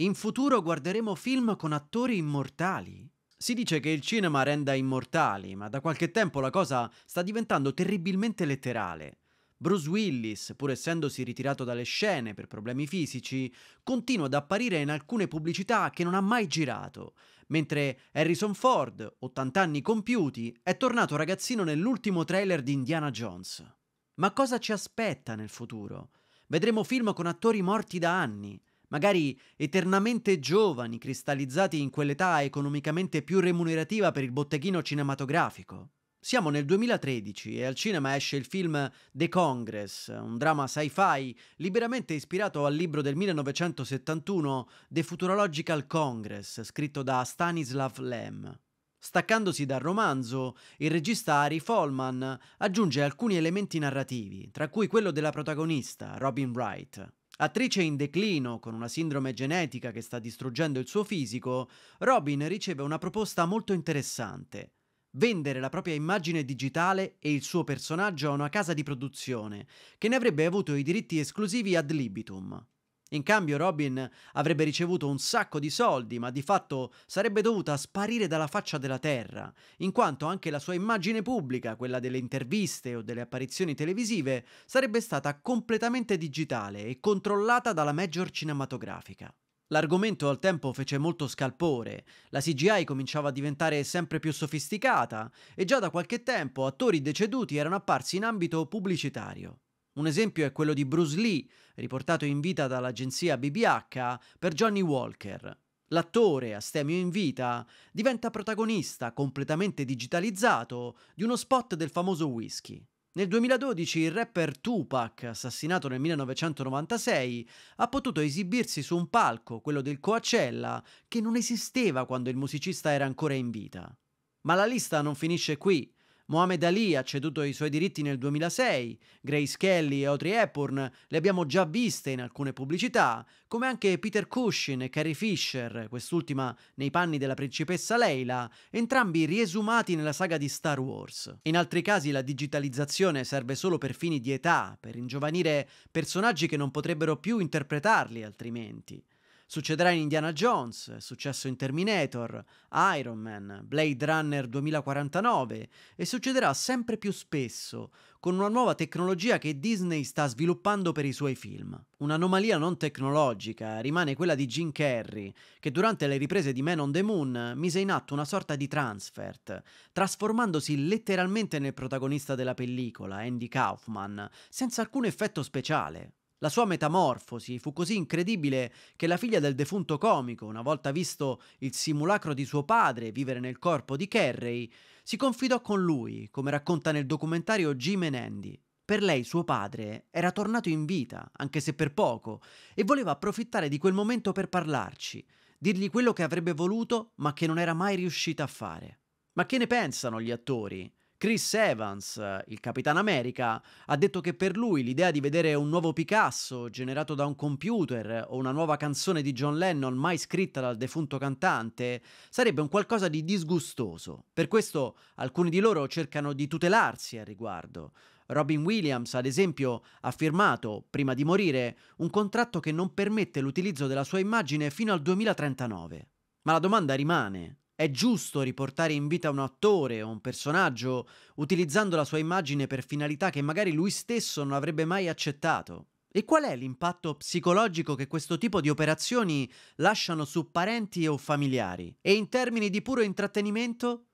In futuro guarderemo film con attori immortali? Si dice che il cinema renda immortali, ma da qualche tempo la cosa sta diventando terribilmente letterale. Bruce Willis, pur essendosi ritirato dalle scene per problemi fisici, continua ad apparire in alcune pubblicità che non ha mai girato, mentre Harrison Ford, 80 anni compiuti, è tornato ragazzino nell'ultimo trailer di Indiana Jones. Ma cosa ci aspetta nel futuro? Vedremo film con attori morti da anni, magari eternamente giovani, cristallizzati in quell'età economicamente più remunerativa per il botteghino cinematografico. Siamo nel 2013 e al cinema esce il film The Congress, un dramma sci-fi liberamente ispirato al libro del 1971 The Futurological Congress, scritto da Stanislav Lem. Staccandosi dal romanzo, il regista Harry Follman aggiunge alcuni elementi narrativi, tra cui quello della protagonista, Robin Wright. Attrice in declino, con una sindrome genetica che sta distruggendo il suo fisico, Robin riceve una proposta molto interessante. Vendere la propria immagine digitale e il suo personaggio a una casa di produzione, che ne avrebbe avuto i diritti esclusivi ad libitum. In cambio Robin avrebbe ricevuto un sacco di soldi, ma di fatto sarebbe dovuta sparire dalla faccia della terra, in quanto anche la sua immagine pubblica, quella delle interviste o delle apparizioni televisive, sarebbe stata completamente digitale e controllata dalla major cinematografica. L'argomento al tempo fece molto scalpore, la CGI cominciava a diventare sempre più sofisticata e già da qualche tempo attori deceduti erano apparsi in ambito pubblicitario. Un esempio è quello di Bruce Lee, riportato in vita dall'agenzia BBH per Johnny Walker. L'attore, astemio in vita, diventa protagonista completamente digitalizzato di uno spot del famoso whisky. Nel 2012 il rapper Tupac, assassinato nel 1996, ha potuto esibirsi su un palco, quello del Coachella, che non esisteva quando il musicista era ancora in vita. Ma la lista non finisce qui. Mohamed Ali ha ceduto i suoi diritti nel 2006, Grace Kelly e Audrey Hepburn le abbiamo già viste in alcune pubblicità, come anche Peter Cushing e Carrie Fisher, quest'ultima nei panni della principessa Leila, entrambi riesumati nella saga di Star Wars. In altri casi la digitalizzazione serve solo per fini di età, per ingiovanire personaggi che non potrebbero più interpretarli altrimenti. Succederà in Indiana Jones, è successo in Terminator, Iron Man, Blade Runner 2049 e succederà sempre più spesso con una nuova tecnologia che Disney sta sviluppando per i suoi film. Un'anomalia non tecnologica rimane quella di Jim Carrey, che durante le riprese di Man on the Moon mise in atto una sorta di transfert, trasformandosi letteralmente nel protagonista della pellicola, Andy Kaufman, senza alcun effetto speciale. La sua metamorfosi fu così incredibile che la figlia del defunto comico, una volta visto il simulacro di suo padre vivere nel corpo di Carrey, si confidò con lui, come racconta nel documentario Jim and Andy. Per lei suo padre era tornato in vita, anche se per poco, e voleva approfittare di quel momento per parlarci, dirgli quello che avrebbe voluto ma che non era mai riuscita a fare. Ma che ne pensano gli attori? Chris Evans, il Capitano America, ha detto che per lui l'idea di vedere un nuovo Picasso generato da un computer o una nuova canzone di John Lennon mai scritta dal defunto cantante sarebbe un qualcosa di disgustoso. Per questo alcuni di loro cercano di tutelarsi al riguardo. Robin Williams, ad esempio, ha firmato, prima di morire, un contratto che non permette l'utilizzo della sua immagine fino al 2039. Ma la domanda rimane, è giusto riportare in vita un attore o un personaggio utilizzando la sua immagine per finalità che magari lui stesso non avrebbe mai accettato. E qual è l'impatto psicologico che questo tipo di operazioni lasciano su parenti o familiari? E in termini di puro intrattenimento,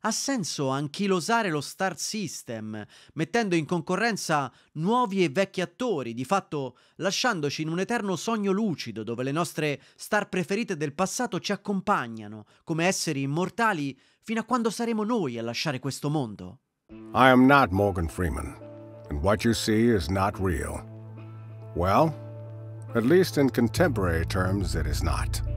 ha senso anchilosare lo star system, mettendo in concorrenza nuovi e vecchi attori, di fatto lasciandoci in un eterno sogno lucido dove le nostre star preferite del passato ci accompagnano come esseri immortali fino a quando saremo noi a lasciare questo mondo. I am not Morgan Freeman, and what you see is not real. Well, at least in contemporary terms it is not.